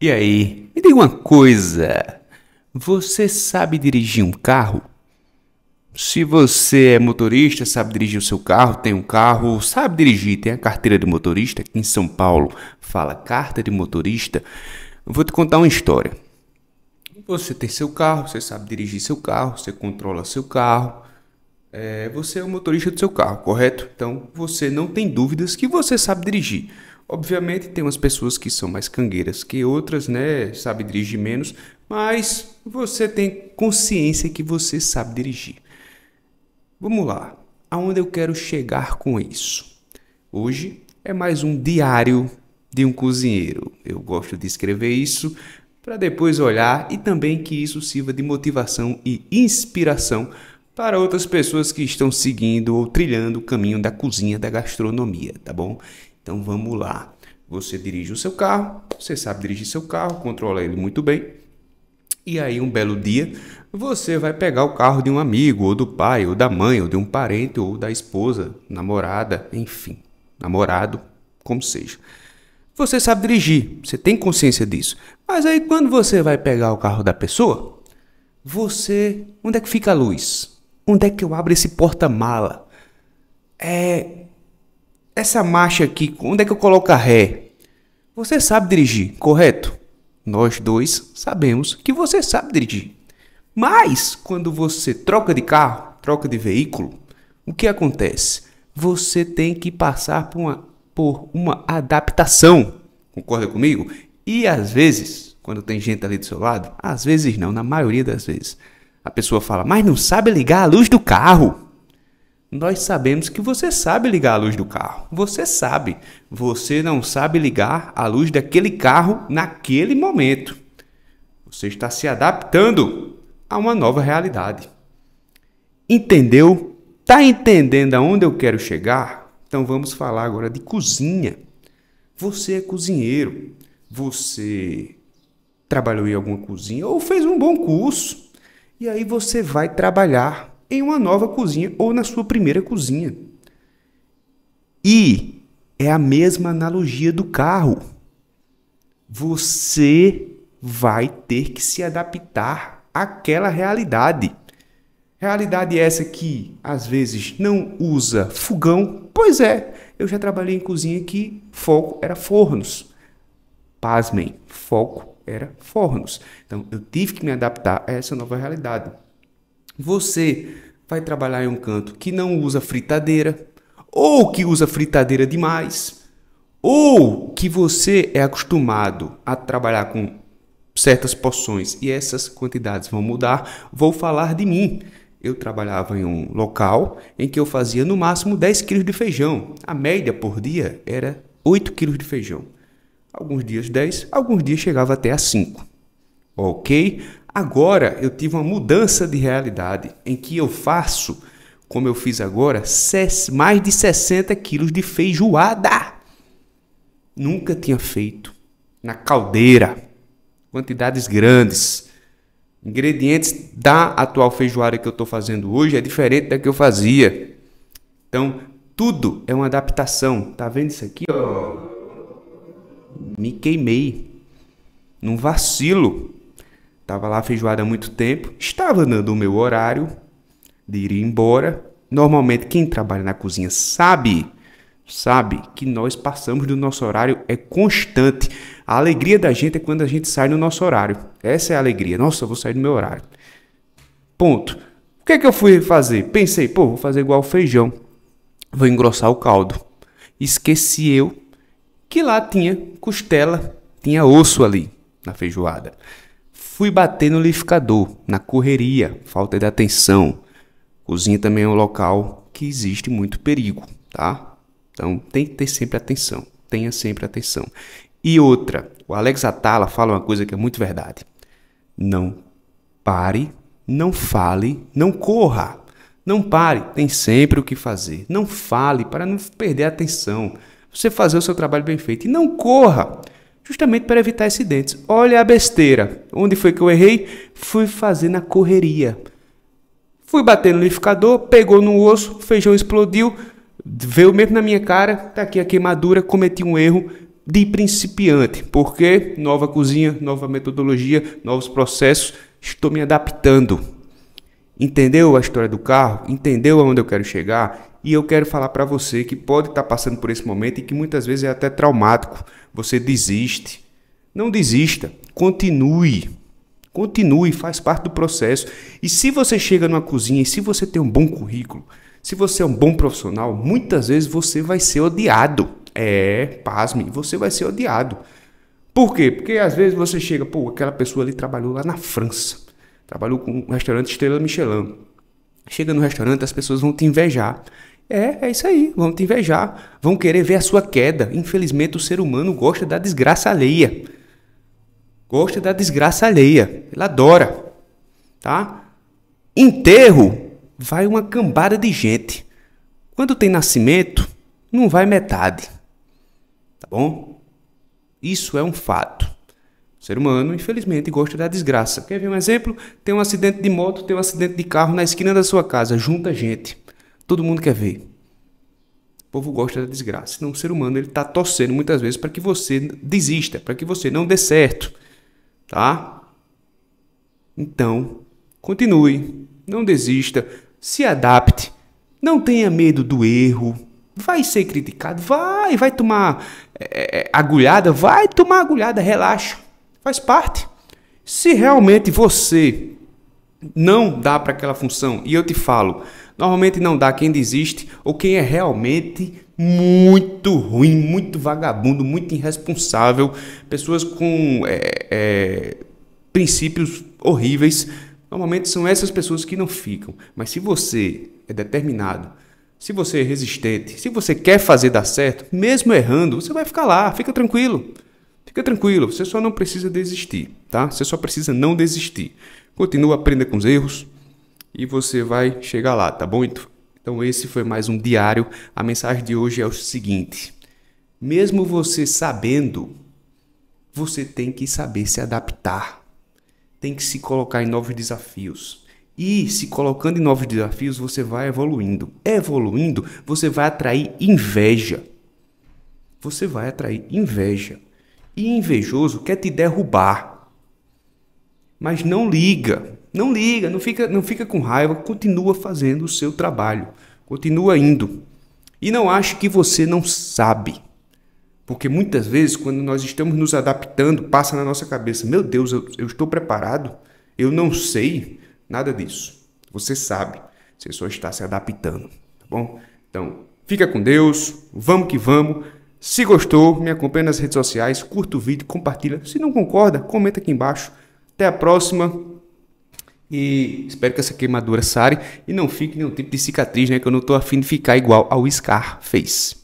E aí, me diga uma coisa: você sabe dirigir um carro? Se você é motorista, sabe dirigir o seu carro, tem um carro, sabe dirigir, tem a carteira de motorista, aqui em São Paulo fala carta de motorista, eu vou te contar uma história. Você tem seu carro, você sabe dirigir seu carro, você controla seu carro, é, você é o motorista do seu carro, correto? Então você não tem dúvidas que você sabe dirigir. Obviamente tem umas pessoas que são mais cangueiras que outras, né? Sabe dirigir menos, mas você tem consciência que você sabe dirigir. Vamos lá. Aonde eu quero chegar com isso? Hoje é mais um diário de um cozinheiro. Eu gosto de escrever isso para depois olhar e também que isso sirva de motivação e inspiração para outras pessoas que estão seguindo ou trilhando o caminho da cozinha da gastronomia, tá bom? Então vamos lá. Você dirige o seu carro, você sabe dirigir seu carro, controla ele muito bem. E aí, um belo dia, você vai pegar o carro de um amigo, ou do pai, ou da mãe, ou de um parente, ou da esposa, namorada, enfim, namorado, como seja. Você sabe dirigir, você tem consciência disso. Mas aí, quando você vai pegar o carro da pessoa, você. Onde é que fica a luz? Onde é que eu abro esse porta-mala? É essa marcha aqui, onde é que eu coloco a ré? Você sabe dirigir, correto? Nós dois sabemos que você sabe dirigir. Mas quando você troca de carro, troca de veículo, o que acontece? Você tem que passar por uma, por uma adaptação. Concorda comigo? E às vezes, quando tem gente ali do seu lado, às vezes não, na maioria das vezes, a pessoa fala, mas não sabe ligar a luz do carro. Nós sabemos que você sabe ligar a luz do carro. Você sabe. Você não sabe ligar a luz daquele carro naquele momento. Você está se adaptando a uma nova realidade. Entendeu? Tá entendendo aonde eu quero chegar? Então vamos falar agora de cozinha. Você é cozinheiro. Você trabalhou em alguma cozinha ou fez um bom curso. E aí você vai trabalhar em uma nova cozinha ou na sua primeira cozinha. E é a mesma analogia do carro. Você vai ter que se adaptar àquela realidade. Realidade essa que às vezes não usa fogão. Pois é, eu já trabalhei em cozinha que foco era fornos. Pasmem, foco era fornos. Então eu tive que me adaptar a essa nova realidade. Você vai trabalhar em um canto que não usa fritadeira, ou que usa fritadeira demais, ou que você é acostumado a trabalhar com certas porções e essas quantidades vão mudar. Vou falar de mim. Eu trabalhava em um local em que eu fazia no máximo 10 quilos de feijão. A média por dia era 8 quilos de feijão. Alguns dias 10, alguns dias chegava até a 5. Ok? Agora eu tive uma mudança de realidade em que eu faço, como eu fiz agora, mais de 60 quilos de feijoada. Nunca tinha feito. Na caldeira. Quantidades grandes. Ingredientes da atual feijoada que eu estou fazendo hoje é diferente da que eu fazia. Então, tudo é uma adaptação. Tá vendo isso aqui? Me queimei. Num vacilo. Tava lá feijoada há muito tempo, estava dando o meu horário de ir embora. Normalmente quem trabalha na cozinha sabe, sabe que nós passamos do nosso horário é constante. A alegria da gente é quando a gente sai no nosso horário. Essa é a alegria. Nossa, eu vou sair do meu horário. Ponto. O que é que eu fui fazer? Pensei, pô, vou fazer igual feijão. Vou engrossar o caldo. Esqueci eu que lá tinha costela, tinha osso ali na feijoada. Fui bater no liquidificador, na correria, falta de atenção. Cozinha também é um local que existe muito perigo, tá? Então tem que ter sempre atenção, tenha sempre atenção. E outra, o Alex Atala fala uma coisa que é muito verdade. Não pare, não fale, não corra. Não pare, tem sempre o que fazer. Não fale para não perder a atenção. Você fazer o seu trabalho bem feito e não corra justamente para evitar acidentes. Olha a besteira. Onde foi que eu errei? Fui fazer na correria. Fui bater no liquidificador, pegou no osso, o feijão explodiu, veio mesmo na minha cara, tá aqui a queimadura, cometi um erro de principiante, porque nova cozinha, nova metodologia, novos processos, estou me adaptando. Entendeu a história do carro? Entendeu aonde eu quero chegar? E eu quero falar para você que pode estar tá passando por esse momento e que muitas vezes é até traumático. Você desiste. Não desista, continue. Continue, faz parte do processo. E se você chega numa cozinha e se você tem um bom currículo, se você é um bom profissional, muitas vezes você vai ser odiado. É, pasme, você vai ser odiado. Por quê? Porque às vezes você chega, pô, aquela pessoa ali trabalhou lá na França, trabalhou com um restaurante Estrela Michelin. Chega no restaurante, as pessoas vão te invejar. É, é isso aí. Vão te invejar. Vão querer ver a sua queda. Infelizmente, o ser humano gosta da desgraça alheia. Gosta da desgraça alheia. Ele adora. Tá? Enterro vai uma cambada de gente. Quando tem nascimento, não vai metade. Tá bom? Isso é um fato. O ser humano, infelizmente, gosta da desgraça. Quer ver um exemplo? Tem um acidente de moto, tem um acidente de carro na esquina da sua casa. Junta gente. Todo mundo quer ver. O povo gosta da desgraça. Então, o ser humano ele está torcendo muitas vezes para que você desista, para que você não dê certo, tá? Então, continue, não desista, se adapte, não tenha medo do erro. Vai ser criticado, vai, vai tomar é, é agulhada, vai tomar agulhada, relaxa, faz parte. Se realmente você não dá para aquela função, e eu te falo, Normalmente não dá quem desiste ou quem é realmente muito ruim, muito vagabundo, muito irresponsável, pessoas com é, é, princípios horríveis. Normalmente são essas pessoas que não ficam. Mas se você é determinado, se você é resistente, se você quer fazer dar certo, mesmo errando, você vai ficar lá, fica tranquilo. Fica tranquilo, você só não precisa desistir, tá? Você só precisa não desistir. Continua, aprendendo com os erros, e você vai chegar lá, tá bom? Então, então esse foi mais um diário. A mensagem de hoje é o seguinte: mesmo você sabendo, você tem que saber se adaptar. Tem que se colocar em novos desafios. E se colocando em novos desafios, você vai evoluindo. Evoluindo, você vai atrair inveja. Você vai atrair inveja. E invejoso quer te derrubar. Mas não liga, não liga, não fica, não fica com raiva, continua fazendo o seu trabalho, continua indo. E não ache que você não sabe. Porque muitas vezes, quando nós estamos nos adaptando, passa na nossa cabeça: meu Deus, eu, eu estou preparado, eu não sei nada disso. Você sabe, você só está se adaptando, tá bom? Então, fica com Deus, vamos que vamos. Se gostou, me acompanha nas redes sociais, curta o vídeo, compartilha. Se não concorda, comenta aqui embaixo. Até a próxima. E espero que essa queimadura sare e não fique nenhum tipo de cicatriz, né? Que eu não tô afim de ficar igual ao Scar fez.